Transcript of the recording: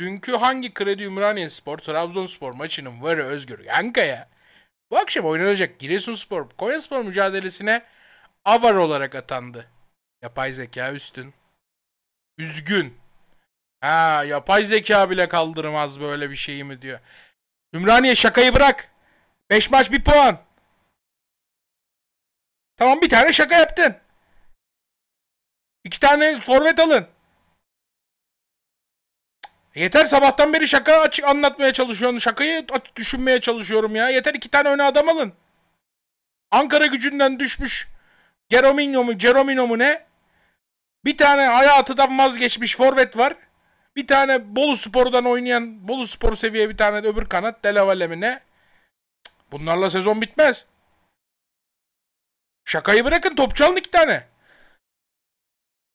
Dünkü hangi kredi Ümraniye Spor, Trabzonspor maçının varı Özgür Yankaya bu akşam oynanacak Giresunspor, Konyaspor mücadelesine avar olarak atandı. Yapay zeka üstün. Üzgün. Ha yapay zeka bile kaldırmaz böyle bir şeyi mi diyor. Ümraniye şakayı bırak. 5 maç bir puan. Tamam bir tane şaka yaptın. İki tane forvet alın. Yeter sabahtan beri şaka açık anlatmaya çalışıyorsun. Şakayı düşünmeye çalışıyorum ya. Yeter iki tane öne adam alın. Ankara gücünden düşmüş. Gerominho mu, Geromino mu ne? Bir tane hayatıdan vazgeçmiş forvet var. Bir tane Bolu Spor'dan oynayan Bolu Spor seviye bir tane de öbür kanat Delevalle mi ne? Bunlarla sezon bitmez. Şakayı bırakın topçu alın iki tane.